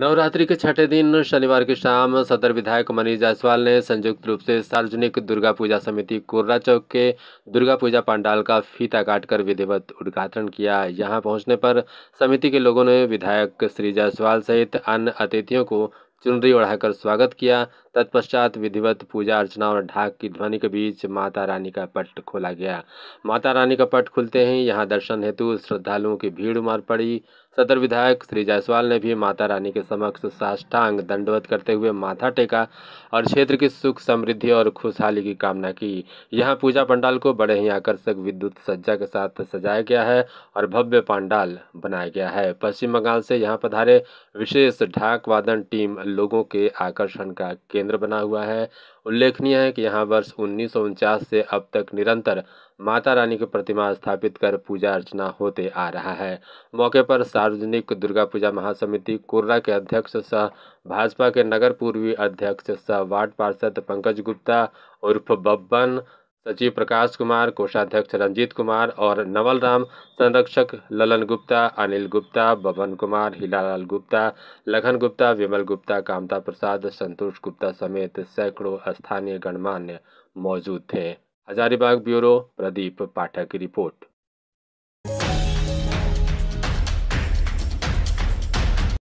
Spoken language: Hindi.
नवरात्रि के छठे दिन शनिवार की शाम सदर विधायक मनीष जायसवाल ने संयुक्त रूप से सार्वजनिक दुर्गा पूजा समिति कोर्रा चौक के दुर्गा पूजा पंडाल का फीता काटकर विधिवत उद्घाटन किया यहां पहुंचने पर समिति के लोगों ने विधायक श्री जायसवाल सहित अन्य अतिथियों को चुनरी ओढ़ाकर स्वागत किया तत्पश्चात विधिवत पूजा अर्चना और ढाक की ध्वनि के बीच माता रानी का पट खोला गया माता रानी का पट खुलते ही यहाँ दर्शन हेतु श्रद्धालुओं की भीड़ उमड़ पड़ी सदर विधायक श्री जायसवाल ने भी माता रानी के समक्ष साष्टांग दंडवत करते हुए माथा टेका और क्षेत्र की सुख समृद्धि और खुशहाली की कामना की यहाँ पूजा पंडाल को बड़े ही आकर्षक विद्युत सज्जा के साथ सजाया गया है और भव्य पंडाल बनाया गया है पश्चिम बंगाल से यहाँ पधारे विशेष ढाक वादन टीम लोगों के आकर्षण का केंद्र केंद्र बना हुआ है उल्लेखनीय है कि यहाँ वर्ष उन्नीस से अब तक निरंतर माता रानी की प्रतिमा स्थापित कर पूजा अर्चना होते आ रहा है मौके पर सार्वजनिक दुर्गा पूजा महासमिति कोर्रा के अध्यक्ष सह भाजपा के नगर पूर्वी अध्यक्ष सह वार्ड पार्षद पंकज गुप्ता उर्फ बब्बन सचिव प्रकाश कुमार कोषाध्यक्ष रंजीत कुमार और नवल राम संरक्षक ललन गुप्ता अनिल गुप्ता बबन कुमार हीलालाल गुप्ता लखन गुप्ता विमल गुप्ता कामता प्रसाद संतोष गुप्ता समेत सैकड़ों स्थानीय गणमान्य मौजूद थे हजारीबाग ब्यूरो प्रदीप पाठक की रिपोर्ट